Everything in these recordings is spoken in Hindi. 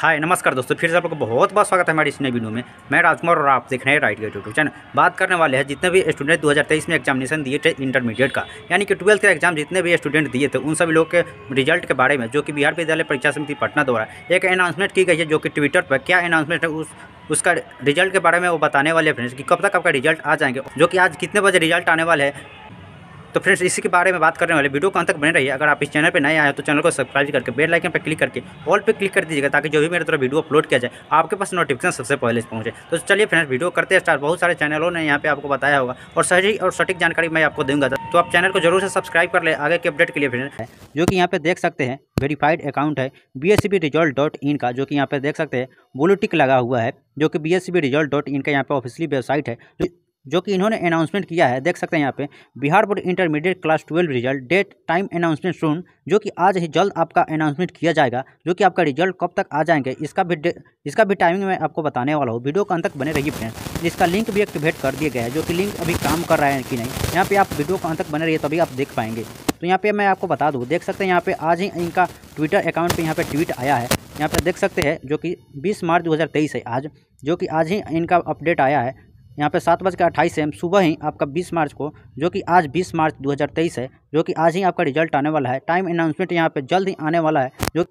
हाय नमस्कार दोस्तों फिर से आप लोग बहुत बहुत स्वागत है हमारे इस नई वीडियो में मैं राजकुमार और आप देख रहे हैं राइट यूट्यूब चैनल बात करने वाले हैं जितने भी स्टूडेंट 2023 में एग्जामिनेशन दिए थे इंटरमीडिएट का यानी कि ट्वेल्थ का एग्जाम जितने भी स्टूडेंट दिए थे उन सभी लोग के रिजल्ट के बारे में जो कि बिहार विद्यालय परीक्षा समिति पटना द्वारा एक अनाउंसमेंट की गई है जो कि ट्विटर पर क्या अनाउंसमेंट है उस उसका रिजल्ट के बारे में वो बताने वाले फ्रेंड्स कि कब तक आपका रिजल्ट आ जाएंगे जो कि आज कितने बजे रिजल्ट आने वाले हैं तो फ्रेंड्स इसी के बारे में बात करने वाले वीडियो कहां तक बने रहिए अगर आप इस चैनल पर नए आए तो चैनल को सब्सक्राइब करके बेल आइकन पर क्लिक करके ऑल पर क्लिक कर दीजिएगा ताकि जो भी मेरे तरफ वीडियो अपलोड किया जाए आपके पास नोटिफिकेशन सबसे पहले पहुंचे तो चलिए फ्रेंड्स वीडियो करते हैं स्टार्ट बहुत सारे चैनलों ने यहाँ पे आपको बताया होगा और सही और सटीक जानकारी मैं आपको दूंगा तो आप चैनल को जरूर से सब्सक्राइब कर ले आगे के अपडेट के लिए फ्रेंड जो कि यहाँ पे देख सकते हैं वेरीफाइड अकाउंट है B S result dot in का जो कि यहाँ पे देख सकते हैं ब्लू टिक लगा हुआ है जो कि B S result dot in का यहाँ पे ऑफिशियली वेबसाइट है जो कि इन्होंने अनाउंसमेंट किया है देख सकते हैं यहाँ पे Bihar board intermediate class twelve result date time announcement सुन जो कि आज ही जल्द आपका अनाउंसमेंट किया जाएगा जो कि आपका रिजल्ट कब तक आ जाएंगे इसका भी इसका भी टाइमिंग मैं आपको बताने वाला हूँ वीडियो का अंत तक बने रहिए फ्रेंड्स जिसका लिंक भी एक्टिवेट कर दिया गया है जो कि लिंक अभी काम कर रहा है कि नहीं यहाँ पर आप वीडियो का अंत तक बने रहिए तभी आप देख पाएंगे तो यहाँ पे मैं आपको बता दूँ देख सकते हैं यहाँ पे आज ही इनका ट्विटर अकाउंट पर यहाँ पे ट्वीट आया है यहाँ पे देख सकते हैं जो कि बीस मार्च दो है आज जो कि आज ही इनका अपडेट आया है यहाँ पे सात बज के अट्ठाईस एम सुबह ही आपका 20 मार्च को जो कि आज 20 मार्च 2023 है जो कि आज ही आपका रिजल्ट आने वाला है टाइम अनाउंसमेंट यहाँ पे जल्द ही आने वाला है जो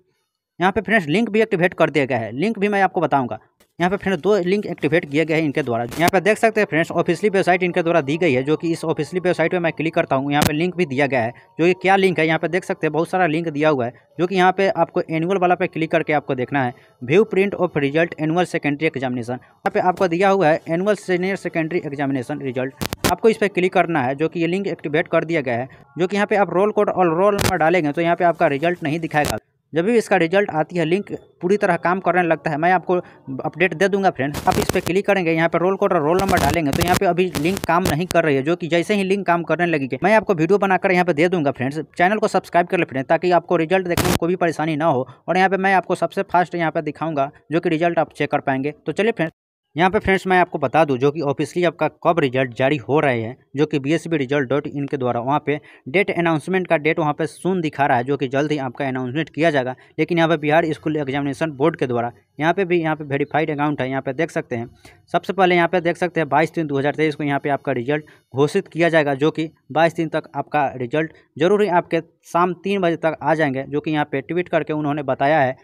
यहाँ पे फ्रेंड्स लिंक भी एक्टिवेट कर दिया गया है लिंक भी मैं आपको बताऊंगा यहाँ पे फ्रेंड्स दो लिंक एक्टिवेट किया गया है इनके द्वारा यहाँ पे देख सकते हैं फ्रेंड्स ऑफिसली वेबसाइट इनके द्वारा दी गई है जो कि इस ऑफिसली वेबसाइट पे मैं क्लिक करता हूँ यहाँ पे लिंक भी दिया गया है जो कि क्या लिंक है यहाँ पे देख सकते हैं बहुत सारा लिंक दिया हुआ है जो कि यहाँ पे आपको एनुअल वाला पे क्लिक करके आपको देखना है view print of result annual secondary examination यहाँ पे आपको दिया हुआ है annual senior secondary examination result आपको इस पर क्लिक करना है जो कि ये लिंक एक्टिवेट कर दिया गया है जो कि यहाँ पे आप रोल कोड और रोल नंबर डालेंगे तो यहाँ पे आपका रिजल्ट नहीं दिखाएगा जब भी इसका रिजल्ट आती है लिंक पूरी तरह काम करने लगता है मैं आपको अपडेट दे दूंगा फ्रेंड आप इस पर क्लिक करेंगे यहाँ पे रोल कोड और रोल नंबर डालेंगे तो यहाँ पे अभी लिंक काम नहीं कर रही है जो कि जैसे ही लिंक काम करने लगी मैं आपको वीडियो बनाकर यहाँ पे दे दूंगा फ्रेंड्स चैनल को सब्सक्राइब कर ले फ्रेंड ताकि आपको रिजल्ट देखने में कोई भी परेशानी ना हो और यहाँ पर मैं आपको सबसे फास्ट यहाँ पर दिखाऊंगा जो कि रिजल्ट आप चेक कर पाएंगे तो चलिए फ्रेंड यहाँ पे फ्रेंड्स मैं आपको बता दूँ जो कि ऑफिशियली आपका कब रिजल्ट जारी हो रहे हैं जो कि B S B result dot in के द्वारा वहाँ पे डेट अनाउंसमेंट का डेट वहाँ पे सुन दिखा रहा है जो कि जल्द ही आपका अनाउंसमेंट किया जाएगा लेकिन यहाँ पे बिहार स्कूल एग्जामिनेशन बोर्ड के द्वारा यहाँ पे भी यहाँ पे वेरीफाइड अकाउंट है यहाँ पे देख सकते हैं सबसे पहले यहाँ पे देख सकते हैं बाईस तीन दो हज़ार तेईस को यहाँ पे आपका रिजल्ट घोषित किया जाएगा जो कि बाईस दिन तक आपका रिजल्ट जरूर ही आपके शाम तीन बजे तक आ जाएंगे जो कि यहाँ पे ट्वीट करके उन्होंने बताया है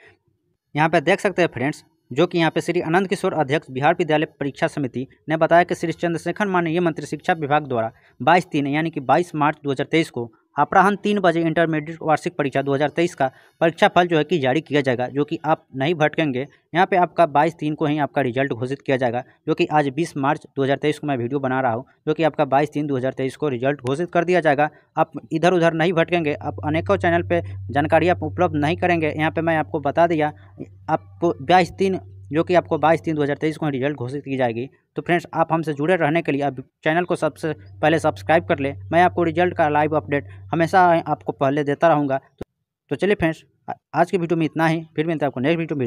यहाँ पे देख सकते हैं फ्रेंड्स जो कि यहाँ पे श्री अनंत किशोर अध्यक्ष बिहार विद्यालय परीक्षा समिति ने बताया कि श्री चंद्रशेखर माननीय मंत्री शिक्षा विभाग द्वारा 22 तीन यानी कि 22 मार्च 2023 को अपराहन तीन बजे इंटरमीडिएट वार्षिक परीक्षा 2023 का परीक्षा फल जो है कि जारी किया जाएगा जो कि आप नहीं भटकेंगे यहाँ पे आपका 22 तीन को ही आपका रिजल्ट घोषित किया जाएगा जो कि आज 20 मार्च 2023 को मैं वीडियो बना रहा हूँ जो कि आपका 22 तीन 2023 को रिजल्ट घोषित कर दिया जाएगा आप इधर उधर नहीं भटकेंगे आप अनेकों चैनल पर जानकारी आप उपलब्ध नहीं करेंगे यहाँ पर मैं आपको बता दिया आपको बाईस तीन जो कि आपको बाईस तीन तेईस को रिजल्ट घोषित की जाएगी तो फ्रेंड्स आप हमसे जुड़े रहने के लिए अब चैनल को सबसे पहले सब्सक्राइब कर ले मैं आपको रिजल्ट का लाइव अपडेट हमेशा आपको पहले देता रहूँगा तो चलिए फ्रेंड्स आज के वीडियो में इतना ही फिर मिलते हैं आपको नेक्स्ट वीडियो में